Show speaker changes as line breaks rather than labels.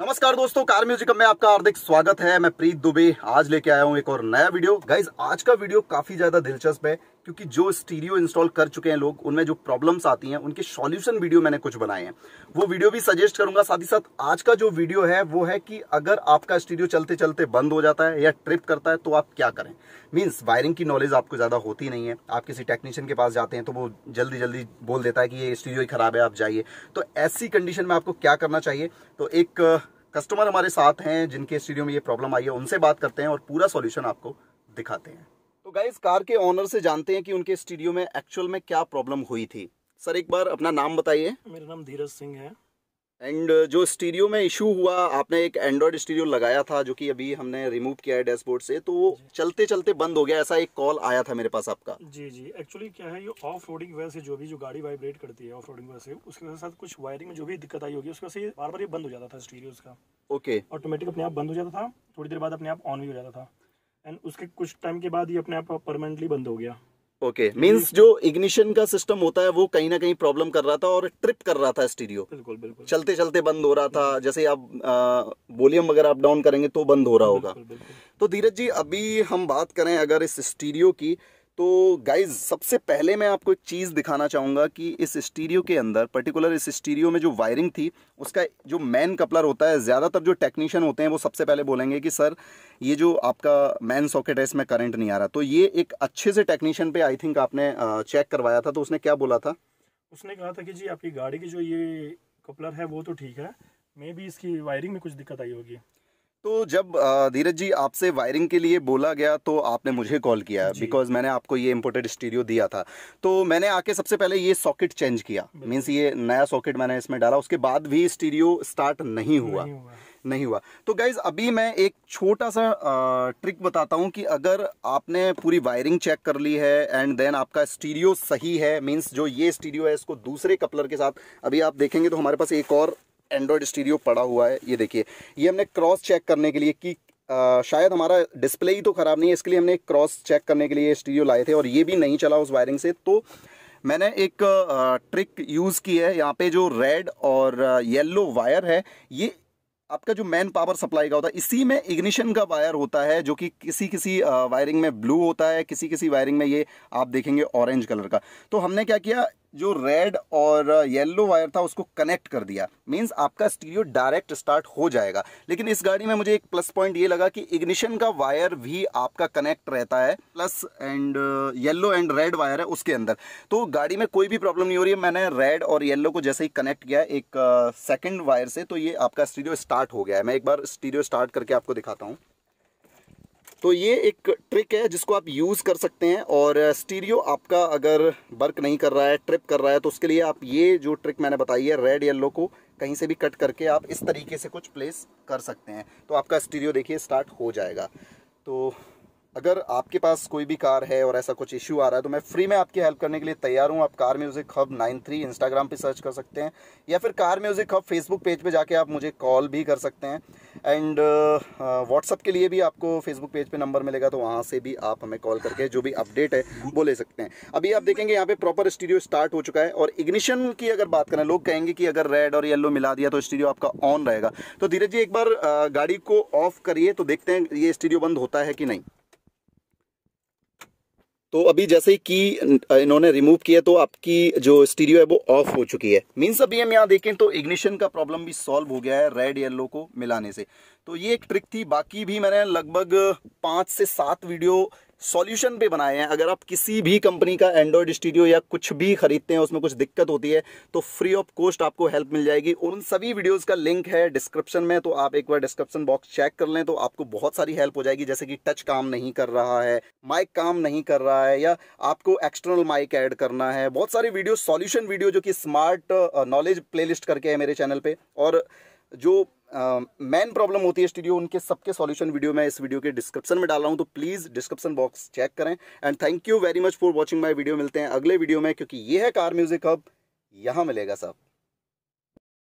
नमस्कार दोस्तों car music में आपका हार्दिक स्वागत है मैं प्रीत दुबे आज लेके आया हूँ एक और नया वीडियो गाइज आज का वीडियो काफी ज्यादा दिलचस्प है क्योंकि जो स्टीरियो इंस्टॉल कर चुके हैं लोग उनमें जो प्रॉब्लम्स आती हैं उनके सॉल्यूशन वीडियो मैंने कुछ बनाए हैं वो वीडियो भी सजेस्ट करूंगा साथ ही साथ आज का जो वीडियो है वो है कि अगर आपका स्टीरियो चलते चलते बंद हो जाता है या ट्रिप करता है तो आप क्या करें मीन्स वायरिंग की नॉलेज आपको ज़्यादा होती नहीं है आप किसी टेक्नीशियन के पास जाते हैं तो वो जल्दी जल्दी बोल देता है कि ये स्टीरियो ही खराब है आप जाइए तो ऐसी कंडीशन में आपको क्या करना चाहिए तो एक कस्टमर हमारे साथ हैं जिनके स्टूडियो में ये प्रॉब्लम आई है उनसे बात करते हैं और पूरा सॉल्यूशन आपको दिखाते हैं गाइस कार के ओनर से जानते हैं कि उनके स्टूडियो में एक्चुअल में क्या प्रॉब्लम हुई थी सर एक बार अपना नाम बताइए
मेरा नाम धीरज सिंह है
एंड uh, जो स्टूडियो में इशू हुआ आपने एक एंड्रॉयड स्टूडियो लगाया था जो कि अभी हमने रिमूव किया है डैशबोर्ड से तो वो चलते चलते बंद हो गया ऐसा एक कॉल आया था मेरे पास आपका
जी जी एक्चुअली क्या है ये ऑफ रोडिंग वजह से जो भी जो गाड़ी वाइब्रेट करती है ऑफ रोडिंग वजह से उसके साथ कुछ वायरिंग में जो भी दिक्कत आई होगी उसके से बार बार ये बंद हो जाता था स्टूडियो का ओके ऑटोमेटिक अपने आप बंद हो जाता था थोड़ी देर बाद अपने आप ऑन भी हो जाता था एंड उसके कुछ टाइम के बाद ये अपने आप परमानेंटली बंद हो गया
ओके okay. मींस जो इग्निशन का सिस्टम होता है वो कहीं ना कहीं प्रॉब्लम कर रहा था और ट्रिप कर रहा था स्टीरियो बिल्कुल बिल्कुल चलते चलते बंद हो रहा था जैसे आप वॉल्यूम वगैरह आप डाउन करेंगे तो बंद हो रहा होगा बिल्कुल, बिल्कुल। तो धीरज जी अभी हम बात करें अगर इस स्टीरियो की तो गाइज सबसे पहले मैं आपको एक चीज़ दिखाना चाहूंगा कि इस स्टीरियो के अंदर पर्टिकुलर इस स्टीरियो में जो वायरिंग थी उसका जो मैन कपलर होता है ज़्यादातर जो टेक्नीशियन होते हैं वो सबसे पहले बोलेंगे कि सर ये जो आपका मैन सॉकेट है इसमें करंट नहीं आ रहा तो ये एक अच्छे से टेक्नीशियन पे आई थिंक आपने चेक करवाया था तो उसने क्या बोला था
उसने कहा था कि जी आपकी गाड़ी की जो ये कपलर है वो तो ठीक है मे बी इसकी वायरिंग में कुछ दिक्कत आई होगी
तो जब धीरज जी आपसे वायरिंग के लिए बोला गया तो आपने मुझे कॉल किया बिकॉज मैंने आपको ये इम्पोर्टेड स्टीरियो दिया था तो मैंने आके सबसे पहले ये सॉकेट चेंज किया मीन्स ये नया सॉकेट मैंने इसमें डाला उसके बाद भी स्टीरियो स्टार्ट नहीं हुआ नहीं हुआ, नहीं हुआ। तो गाइज अभी मैं एक छोटा सा आ, ट्रिक बताता हूँ कि अगर आपने पूरी वायरिंग चेक कर ली है एंड देन आपका स्टीरियो सही है मीन्स जो ये स्टीरियो है इसको दूसरे कपलर के साथ अभी आप देखेंगे तो हमारे पास एक और एंड्रॉयड स्टीरियो पड़ा हुआ है ये देखिए ये हमने क्रॉस चेक करने के लिए कि आ, शायद हमारा डिस्प्ले ही तो ख़राब नहीं है इसके लिए हमने क्रॉस चेक करने के लिए स्टीरियो लाए थे और ये भी नहीं चला उस वायरिंग से तो मैंने एक ट्रिक यूज़ की है यहाँ पे जो रेड और येलो वायर है ये आपका जो मैन पावर सप्लाई का होता है इसी में इग्निशन का वायर होता है जो कि किसी किसी वायरिंग में ब्लू होता है किसी किसी वायरिंग में ये आप देखेंगे ऑरेंज कलर का तो हमने क्या किया जो रेड और येलो वायर था उसको कनेक्ट कर दिया मीन्स आपका स्टीरियो डायरेक्ट स्टार्ट हो जाएगा लेकिन इस गाड़ी में मुझे एक प्लस पॉइंट ये लगा कि इग्निशन का वायर भी आपका कनेक्ट रहता है plus and uh, yellow and red wire है उसके अंदर तो गाड़ी में कोई भी प्रॉब्लम नहीं हो रही है मैंने रेड और येल्लो को जैसे ही कनेक्ट किया एक सेकेंड uh, वायर से तो ये आपका स्टीरियो स्टार्ट हो गया है मैं एक बार स्टीरियो स्टार्ट करके आपको दिखाता हूँ तो ये एक ट्रिक है जिसको आप यूज़ कर सकते हैं और स्टीरियो आपका अगर वर्क नहीं कर रहा है ट्रिप कर रहा है तो उसके लिए आप ये जो ट्रिक मैंने बताई है रेड येल्लो को कहीं से भी कट करके आप इस तरीके से कुछ प्लेस कर सकते हैं तो आपका स्टीरियो देखिए स्टार्ट हो जाएगा तो अगर आपके पास कोई भी कार है और ऐसा कुछ इशू आ रहा है तो मैं फ्री में आपकी हेल्प करने के लिए तैयार हूँ आप car music hub nine three Instagram पर सर्च कर सकते हैं या फिर car music hub Facebook page पे जाके आप मुझे कॉल भी कर सकते हैं एंड व्हाट्सअप uh, uh के लिए भी आपको फेसबुक पेज पे नंबर मिलेगा तो वहाँ से भी आप हमें कॉल करके जो भी अपडेट है वो ले सकते हैं अभी आप देखेंगे यहाँ पे प्रॉपर स्टूडियो स्टार्ट हो चुका है और इग्निशन की अगर बात करें लोग कहेंगे कि अगर रेड और येलो मिला दिया तो स्टूडियो आपका ऑन रहेगा तो धीरज जी एक बार uh, गाड़ी को ऑफ करिए तो देखते हैं ये स्टूडियो बंद होता है कि नहीं तो अभी जैसे ही की इन्होंने रिमूव किया तो आपकी जो स्टीरियो है वो ऑफ हो चुकी है मीन्स अभी हम यहाँ देखें तो इग्निशन का प्रॉब्लम भी सॉल्व हो गया है रेड येल्लो को मिलाने से तो ये एक ट्रिक थी बाकी भी मैंने लगभग पाँच से सात वीडियो सॉल्यूशन पे बनाए हैं अगर आप किसी भी कंपनी का एंड्रॉयड स्टूडियो या कुछ भी खरीदते हैं उसमें कुछ दिक्कत होती है तो फ्री ऑफ कॉस्ट आपको हेल्प मिल जाएगी उन सभी वीडियोस का लिंक है डिस्क्रिप्शन में तो आप एक बार डिस्क्रिप्शन बॉक्स चेक कर लें तो आपको बहुत सारी हेल्प हो जाएगी जैसे कि टच काम नहीं कर रहा है माइक काम नहीं कर रहा है या आपको एक्सटर्नल माइक ऐड करना है बहुत सारी वीडियो सॉल्यूशन वीडियो जो कि स्मार्ट नॉलेज प्लेलिस्ट करके है मेरे चैनल पर और जो मेन प्रॉब्लम होती है स्टूडियो उनके सबके सॉल्यूशन वीडियो मैं इस वीडियो के डिस्क्रिप्शन में डाल रहा हूँ तो प्लीज़ डिस्क्रिप्शन बॉक्स चेक करें and thank you very much for watching my video मिलते हैं अगले वीडियो में क्योंकि ये है कार म्यूजिक अब यहाँ मिलेगा सब